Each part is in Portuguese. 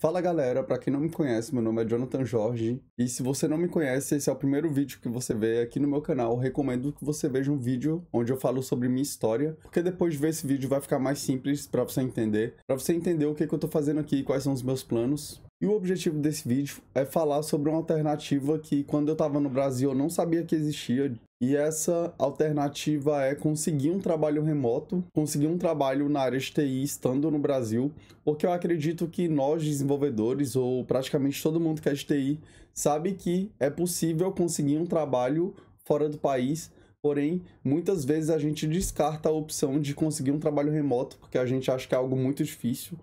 Fala galera, para quem não me conhece, meu nome é Jonathan Jorge e se você não me conhece, esse é o primeiro vídeo que você vê aqui no meu canal. Recomendo que você veja um vídeo onde eu falo sobre minha história, porque depois de ver esse vídeo vai ficar mais simples para você entender, para você entender o que, que eu tô fazendo aqui e quais são os meus planos. E o objetivo desse vídeo é falar sobre uma alternativa que quando eu estava no Brasil eu não sabia que existia. E essa alternativa é conseguir um trabalho remoto, conseguir um trabalho na área de TI estando no Brasil, porque eu acredito que nós desenvolvedores ou praticamente todo mundo que é de TI sabe que é possível conseguir um trabalho fora do país, porém muitas vezes a gente descarta a opção de conseguir um trabalho remoto porque a gente acha que é algo muito difícil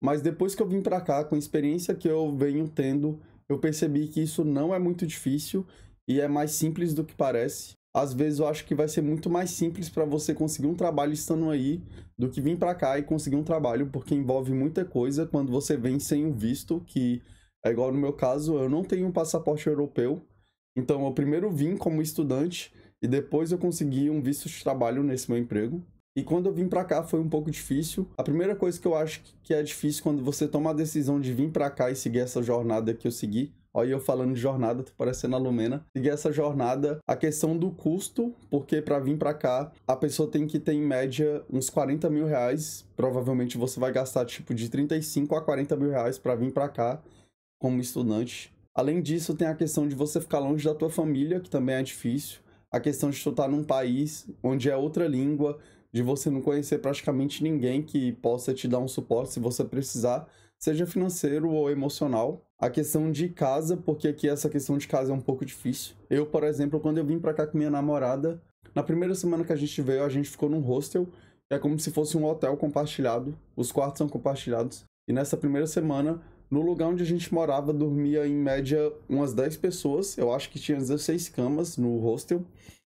mas depois que eu vim para cá, com a experiência que eu venho tendo, eu percebi que isso não é muito difícil e é mais simples do que parece. Às vezes eu acho que vai ser muito mais simples para você conseguir um trabalho estando aí do que vir para cá e conseguir um trabalho, porque envolve muita coisa quando você vem sem um visto, que é igual no meu caso, eu não tenho um passaporte europeu. Então eu primeiro vim como estudante e depois eu consegui um visto de trabalho nesse meu emprego. E quando eu vim para cá foi um pouco difícil. A primeira coisa que eu acho que é difícil quando você toma a decisão de vir para cá e seguir essa jornada que eu segui, Olha eu falando de jornada, tô parecendo a Lumena. Seguir essa jornada, a questão do custo, porque para vir para cá, a pessoa tem que ter em média uns 40 mil reais. Provavelmente você vai gastar tipo de 35 a 40 mil reais para vir para cá como estudante. Além disso, tem a questão de você ficar longe da tua família, que também é difícil. A questão de tu estar tá num país onde é outra língua, de você não conhecer praticamente ninguém que possa te dar um suporte se você precisar, seja financeiro ou emocional. A questão de casa, porque aqui essa questão de casa é um pouco difícil. Eu, por exemplo, quando eu vim para cá com minha namorada, na primeira semana que a gente veio, a gente ficou num hostel, é como se fosse um hotel compartilhado, os quartos são compartilhados. E nessa primeira semana, no lugar onde a gente morava, dormia em média umas 10 pessoas, eu acho que tinha 16 camas no hostel.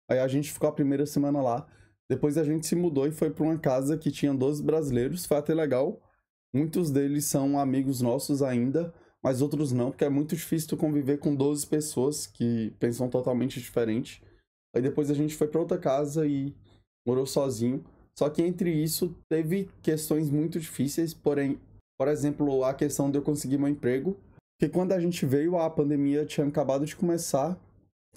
Aí a gente ficou a primeira semana lá, depois a gente se mudou e foi para uma casa que tinha 12 brasileiros, foi até legal. Muitos deles são amigos nossos ainda, mas outros não, porque é muito difícil tu conviver com 12 pessoas que pensam totalmente diferente. Aí depois a gente foi para outra casa e morou sozinho. Só que entre isso teve questões muito difíceis, porém, por exemplo, a questão de eu conseguir meu emprego, que quando a gente veio a pandemia tinha acabado de começar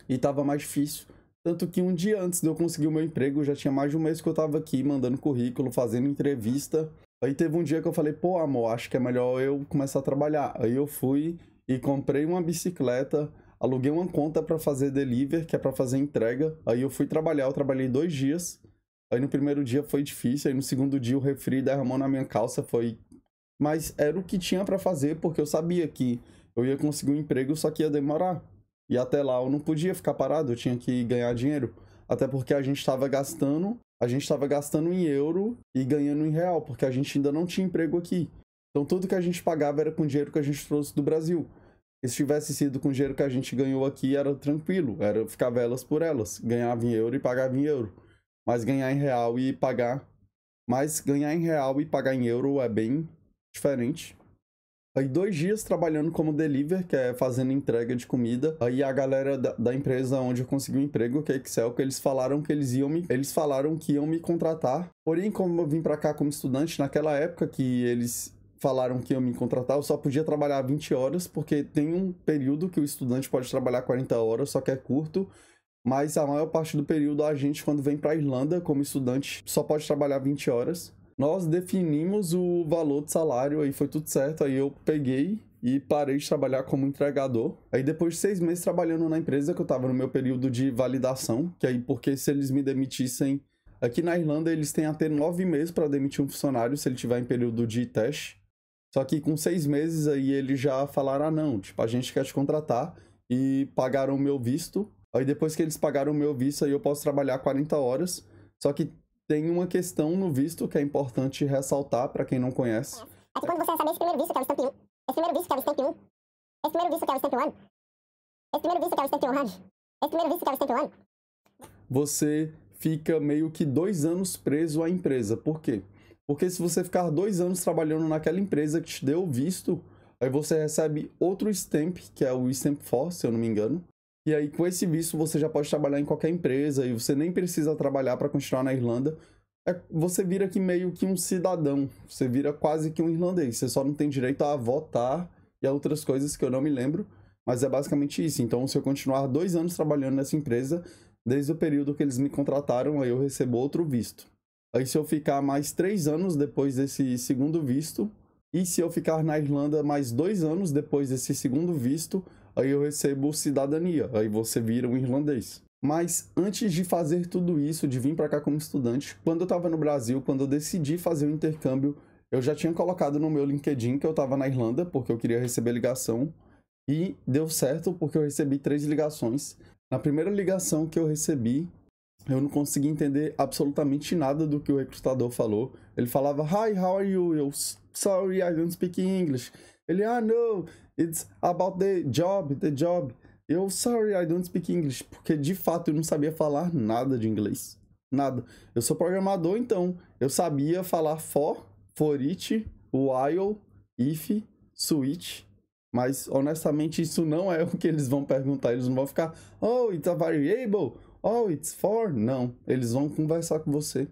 e estava mais difícil. Tanto que um dia antes de eu conseguir o meu emprego, já tinha mais de um mês que eu tava aqui mandando currículo, fazendo entrevista. Aí teve um dia que eu falei, pô, amor, acho que é melhor eu começar a trabalhar. Aí eu fui e comprei uma bicicleta, aluguei uma conta para fazer delivery, que é para fazer entrega. Aí eu fui trabalhar, eu trabalhei dois dias. Aí no primeiro dia foi difícil, aí no segundo dia o refri derramou na minha calça, foi... Mas era o que tinha para fazer, porque eu sabia que eu ia conseguir um emprego, só que ia demorar. E até lá eu não podia ficar parado, eu tinha que ganhar dinheiro. Até porque a gente estava gastando, a gente estava gastando em euro e ganhando em real, porque a gente ainda não tinha emprego aqui. Então tudo que a gente pagava era com dinheiro que a gente trouxe do Brasil. E se tivesse sido com dinheiro que a gente ganhou aqui, era tranquilo, era ficava elas por elas, ganhava em euro e pagava em euro. Mas ganhar em real e pagar, mas ganhar em real e pagar em euro é bem diferente. Aí dois dias trabalhando como deliver, que é fazendo entrega de comida. Aí a galera da, da empresa onde eu consegui o um emprego, que é Excel, que eles falaram que eles iam me, eles falaram que iam me contratar. Porém, como eu vim para cá como estudante, naquela época que eles falaram que iam me contratar, eu só podia trabalhar 20 horas, porque tem um período que o estudante pode trabalhar 40 horas, só que é curto. Mas a maior parte do período a gente, quando vem para Irlanda como estudante, só pode trabalhar 20 horas nós definimos o valor de salário, aí foi tudo certo, aí eu peguei e parei de trabalhar como entregador. Aí depois de seis meses trabalhando na empresa, que eu estava no meu período de validação, que aí porque se eles me demitissem, aqui na Irlanda eles têm até nove meses para demitir um funcionário se ele tiver em período de teste. Só que com seis meses aí eles já falaram, ah não, tipo, a gente quer te contratar e pagaram o meu visto. Aí depois que eles pagaram o meu visto, aí eu posso trabalhar 40 horas. Só que tem uma questão no visto que é importante ressaltar para quem não conhece. É. que quando você recebe esse primeiro visto, que é o Stamp 1, esse primeiro visto, que é o Stamp 1, esse primeiro visto, que é o Stamp 1, esse primeiro visto, que é o Stamp 1, esse primeiro visto, que é o Stamp 1, você fica meio que dois anos preso à empresa. Por quê? Porque se você ficar dois anos trabalhando naquela empresa que te deu o visto, aí você recebe outro stamp, que é o Stamp 4, se eu não me engano. E aí, com esse visto, você já pode trabalhar em qualquer empresa e você nem precisa trabalhar para continuar na Irlanda. É, você vira aqui meio que um cidadão. Você vira quase que um irlandês. Você só não tem direito a votar e a outras coisas que eu não me lembro. Mas é basicamente isso. Então, se eu continuar dois anos trabalhando nessa empresa, desde o período que eles me contrataram, aí eu recebo outro visto. Aí, se eu ficar mais três anos depois desse segundo visto, e se eu ficar na Irlanda mais dois anos depois desse segundo visto, aí eu recebo cidadania, aí você vira um irlandês. Mas antes de fazer tudo isso, de vir para cá como estudante, quando eu estava no Brasil, quando eu decidi fazer o intercâmbio, eu já tinha colocado no meu LinkedIn que eu estava na Irlanda, porque eu queria receber ligação, e deu certo porque eu recebi três ligações. Na primeira ligação que eu recebi, eu não consegui entender absolutamente nada do que o recrutador falou. Ele falava, Hi, how are you? Eu, sorry, I don't speak English. Ele, ah, no, It's about the job, the job. Eu, sorry, I don't speak English. Porque de fato eu não sabia falar nada de inglês. Nada. Eu sou programador, então eu sabia falar for, for it, while, if, switch. Mas honestamente, isso não é o que eles vão perguntar. Eles não vão ficar, oh, it's a variable, oh, it's for. Não. Eles vão conversar com você.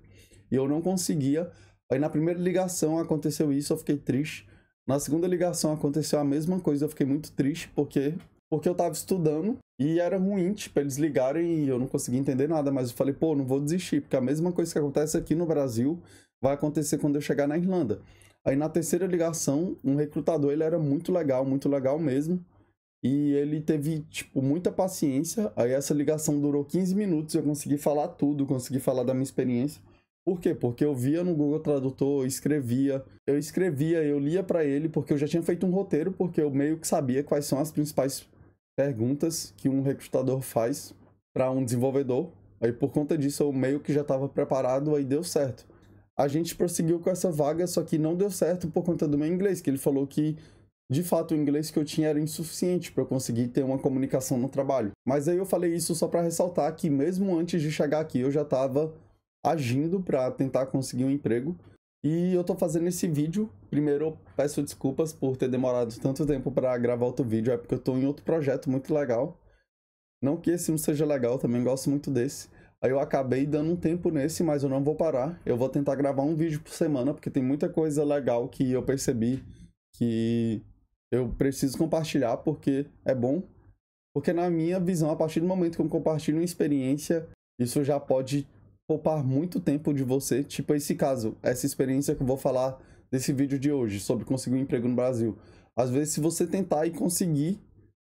E eu não conseguia. Aí na primeira ligação aconteceu isso, eu fiquei triste. Na segunda ligação aconteceu a mesma coisa, eu fiquei muito triste porque porque eu tava estudando e era ruim, tipo, eles ligarem e eu não conseguia entender nada, mas eu falei, pô, não vou desistir, porque a mesma coisa que acontece aqui no Brasil vai acontecer quando eu chegar na Irlanda. Aí na terceira ligação, um recrutador, ele era muito legal, muito legal mesmo, e ele teve, tipo, muita paciência. Aí essa ligação durou 15 minutos, eu consegui falar tudo, consegui falar da minha experiência. Por quê? Porque eu via no Google Tradutor, eu escrevia, eu escrevia, eu lia para ele, porque eu já tinha feito um roteiro, porque eu meio que sabia quais são as principais perguntas que um recrutador faz para um desenvolvedor. Aí por conta disso eu meio que já estava preparado, aí deu certo. A gente prosseguiu com essa vaga, só que não deu certo por conta do meu inglês, que ele falou que de fato, o inglês que eu tinha era insuficiente para eu conseguir ter uma comunicação no trabalho. Mas aí eu falei isso só para ressaltar que mesmo antes de chegar aqui, eu já estava agindo para tentar conseguir um emprego. E eu tô fazendo esse vídeo. Primeiro, peço desculpas por ter demorado tanto tempo para gravar outro vídeo, é porque eu tô em outro projeto muito legal. Não que esse não seja legal, também gosto muito desse. Aí eu acabei dando um tempo nesse, mas eu não vou parar. Eu vou tentar gravar um vídeo por semana, porque tem muita coisa legal que eu percebi que eu preciso compartilhar, porque é bom. Porque na minha visão, a partir do momento que eu compartilho uma experiência, isso já pode poupar muito tempo de você, tipo esse caso, essa experiência que eu vou falar desse vídeo de hoje, sobre conseguir um emprego no Brasil. Às vezes, se você tentar e conseguir,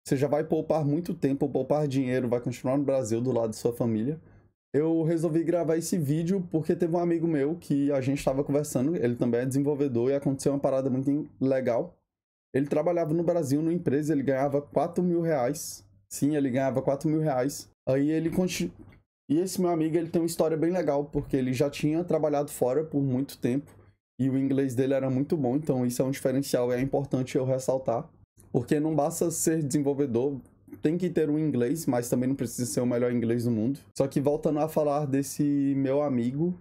você já vai poupar muito tempo, poupar dinheiro, vai continuar no Brasil do lado de sua família. Eu resolvi gravar esse vídeo porque teve um amigo meu que a gente estava conversando, ele também é desenvolvedor e aconteceu uma parada muito legal. Ele trabalhava no Brasil, numa empresa, ele ganhava 4 mil reais. Sim, ele ganhava 4 mil reais. Aí ele e esse meu amigo, ele tem uma história bem legal, porque ele já tinha trabalhado fora por muito tempo e o inglês dele era muito bom, então isso é um diferencial e é importante eu ressaltar, porque não basta ser desenvolvedor, tem que ter um inglês, mas também não precisa ser o melhor inglês do mundo. Só que voltando a falar desse meu amigo,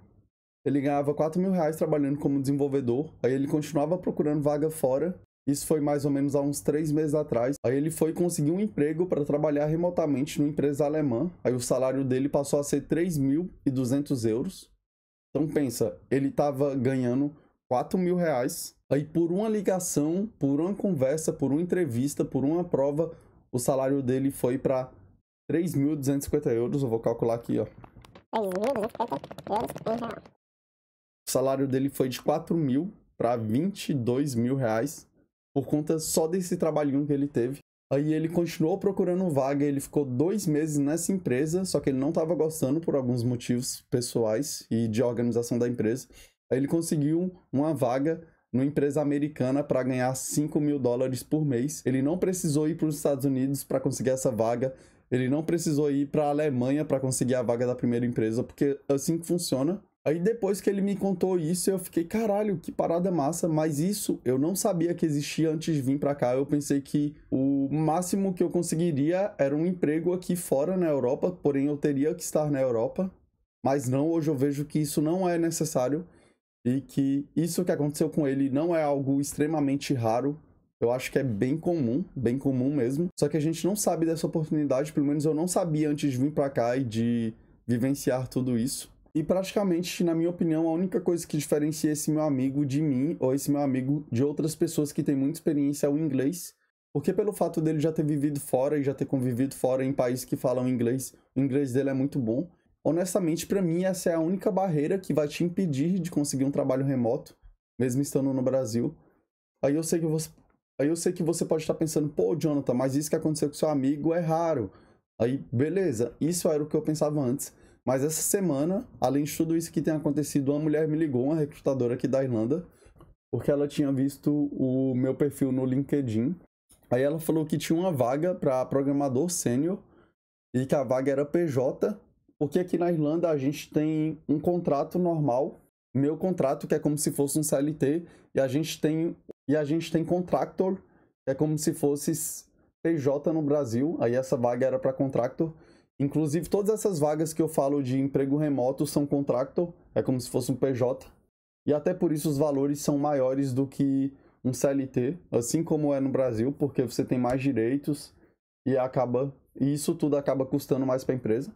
ele ganhava 4 mil reais trabalhando como desenvolvedor, aí ele continuava procurando vaga fora, isso foi mais ou menos há uns três meses atrás. Aí ele foi conseguir um emprego para trabalhar remotamente numa empresa alemã. Aí o salário dele passou a ser 3.200 euros. Então pensa, ele estava ganhando 4 mil reais. Aí por uma ligação, por uma conversa, por uma entrevista, por uma prova, o salário dele foi para 3.250 euros. Eu vou calcular aqui, ó. O salário dele foi de 4 mil para 22 mil reais por conta só desse trabalhinho que ele teve. Aí ele continuou procurando vaga, ele ficou dois meses nessa empresa, só que ele não estava gostando por alguns motivos pessoais e de organização da empresa. Aí ele conseguiu uma vaga numa empresa americana para ganhar 5 mil dólares por mês. Ele não precisou ir para os Estados Unidos para conseguir essa vaga, ele não precisou ir para a Alemanha para conseguir a vaga da primeira empresa, porque é assim que funciona, Aí depois que ele me contou isso, eu fiquei, caralho, que parada massa, mas isso eu não sabia que existia antes de vir para cá. Eu pensei que o máximo que eu conseguiria era um emprego aqui fora na Europa, porém eu teria que estar na Europa. Mas não, hoje eu vejo que isso não é necessário e que isso que aconteceu com ele não é algo extremamente raro. Eu acho que é bem comum, bem comum mesmo. Só que a gente não sabe dessa oportunidade, pelo menos eu não sabia antes de vir para cá e de vivenciar tudo isso. E praticamente, na minha opinião, a única coisa que diferencia esse meu amigo de mim ou esse meu amigo de outras pessoas que têm muita experiência é o inglês. Porque pelo fato dele já ter vivido fora e já ter convivido fora em países que falam inglês, o inglês dele é muito bom. Honestamente, para mim, essa é a única barreira que vai te impedir de conseguir um trabalho remoto, mesmo estando no Brasil. Aí eu sei que você, aí eu sei que você pode estar pensando, pô, Jonathan, mas isso que aconteceu com seu amigo é raro. Aí, beleza, isso era o que eu pensava antes. Mas essa semana, além de tudo isso que tem acontecido, uma mulher me ligou, uma recrutadora aqui da Irlanda, porque ela tinha visto o meu perfil no LinkedIn. Aí ela falou que tinha uma vaga para programador sênior e que a vaga era PJ, porque aqui na Irlanda a gente tem um contrato normal, meu contrato que é como se fosse um CLT e a gente tem e a gente tem contractor, que é como se fosse PJ no Brasil. Aí essa vaga era para contractor Inclusive, todas essas vagas que eu falo de emprego remoto são contractor, é como se fosse um PJ. E até por isso os valores são maiores do que um CLT, assim como é no Brasil, porque você tem mais direitos e acaba e isso tudo acaba custando mais para a empresa.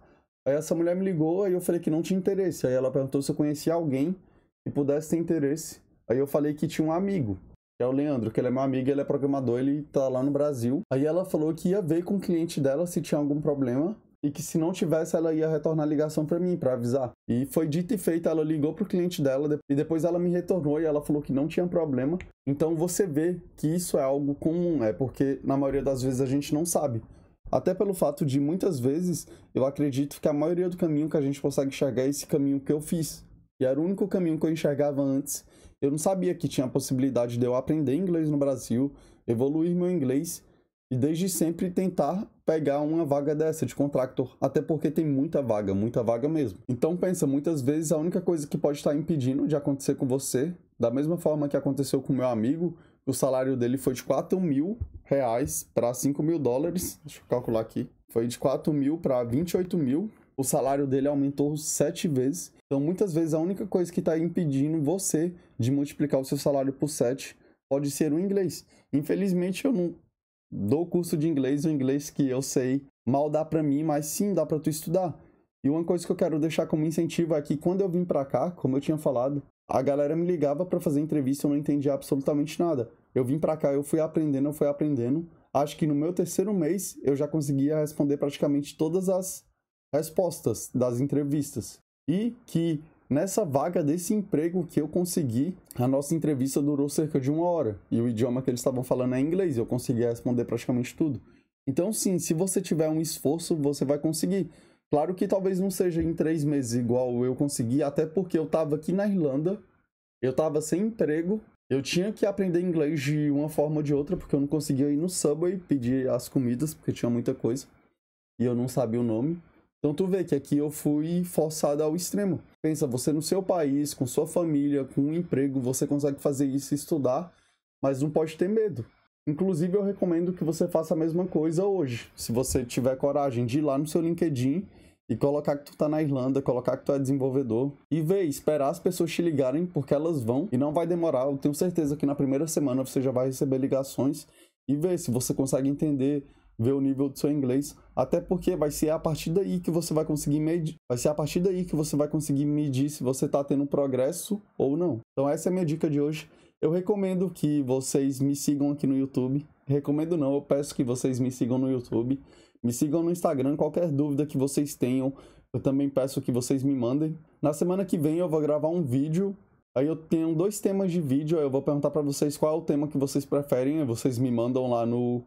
Aí essa mulher me ligou, e eu falei que não tinha interesse. Aí ela perguntou se eu conhecia alguém que pudesse ter interesse. Aí eu falei que tinha um amigo, que é o Leandro, que ele é meu amigo, ele é programador, ele tá lá no Brasil. Aí ela falou que ia ver com o cliente dela se tinha algum problema e que se não tivesse ela ia retornar a ligação para mim para avisar. E foi dito e feito, ela ligou pro cliente dela e depois ela me retornou e ela falou que não tinha problema. Então você vê que isso é algo comum, é porque na maioria das vezes a gente não sabe. Até pelo fato de muitas vezes eu acredito que a maioria do caminho que a gente consegue enxergar é esse caminho que eu fiz. E era o único caminho que eu enxergava antes. Eu não sabia que tinha a possibilidade de eu aprender inglês no Brasil, evoluir meu inglês e desde sempre tentar pegar uma vaga dessa de contractor, até porque tem muita vaga, muita vaga mesmo. Então pensa, muitas vezes a única coisa que pode estar impedindo de acontecer com você, da mesma forma que aconteceu com meu amigo, o salário dele foi de 4 mil reais para 5 mil dólares, deixa eu calcular aqui, foi de 4 mil para 28 mil, o salário dele aumentou sete vezes. Então muitas vezes a única coisa que está impedindo você de multiplicar o seu salário por sete pode ser o inglês. Infelizmente eu não dou curso de inglês, o inglês que eu sei mal dá para mim, mas sim dá para tu estudar. E uma coisa que eu quero deixar como incentivo é que quando eu vim para cá, como eu tinha falado, a galera me ligava para fazer entrevista, eu não entendia absolutamente nada. Eu vim para cá, eu fui aprendendo, eu fui aprendendo. Acho que no meu terceiro mês eu já conseguia responder praticamente todas as respostas das entrevistas. E que Nessa vaga desse emprego que eu consegui, a nossa entrevista durou cerca de uma hora e o idioma que eles estavam falando é inglês, eu consegui responder praticamente tudo. Então, sim, se você tiver um esforço, você vai conseguir. Claro que talvez não seja em três meses igual eu consegui, até porque eu estava aqui na Irlanda, eu estava sem emprego, eu tinha que aprender inglês de uma forma ou de outra, porque eu não conseguia ir no Subway pedir as comidas, porque tinha muita coisa, e eu não sabia o nome. Então tu vê que aqui eu fui forçado ao extremo. Pensa, você no seu país, com sua família, com um emprego, você consegue fazer isso e estudar, mas não pode ter medo. Inclusive eu recomendo que você faça a mesma coisa hoje. Se você tiver coragem de ir lá no seu LinkedIn e colocar que tu tá na Irlanda, colocar que tu é desenvolvedor e ver, esperar as pessoas te ligarem porque elas vão e não vai demorar. Eu tenho certeza que na primeira semana você já vai receber ligações e ver se você consegue entender ver o nível do seu inglês, até porque vai ser a partir daí que você vai conseguir medir, vai ser a partir daí que você vai conseguir medir se você está tendo progresso ou não. Então essa é a minha dica de hoje. Eu recomendo que vocês me sigam aqui no YouTube. Recomendo não, eu peço que vocês me sigam no YouTube, me sigam no Instagram, qualquer dúvida que vocês tenham, eu também peço que vocês me mandem. Na semana que vem eu vou gravar um vídeo Aí eu tenho dois temas de vídeo, aí eu vou perguntar para vocês qual é o tema que vocês preferem, aí vocês me mandam lá no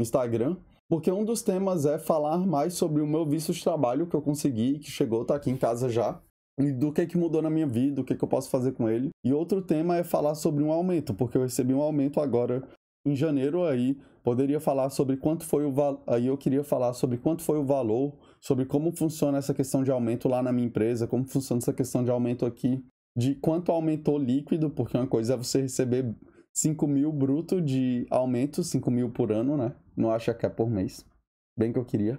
Instagram, porque um dos temas é falar mais sobre o meu visto de trabalho que eu consegui, que chegou, tá aqui em casa já, e do que, que mudou na minha vida, o que, que eu posso fazer com ele. E outro tema é falar sobre um aumento, porque eu recebi um aumento agora em janeiro aí poderia falar sobre quanto foi o valor, aí eu queria falar sobre quanto foi o valor, sobre como funciona essa questão de aumento lá na minha empresa, como funciona essa questão de aumento aqui, de quanto aumentou líquido, porque uma coisa é você receber 5 mil bruto de aumento, 5 mil por ano, né? Não acha que é por mês. Bem que eu queria.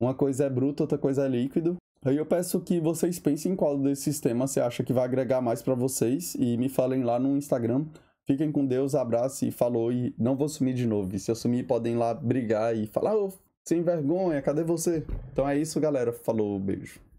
Uma coisa é bruto, outra coisa é líquido. Aí eu peço que vocês pensem em qual desse sistema você acha que vai agregar mais para vocês e me falem lá no Instagram. Fiquem com Deus, abraço e falou. E não vou sumir de novo. E se eu sumir, podem lá brigar e falar, oh, sem vergonha, cadê você? Então é isso, galera. Falou, beijo.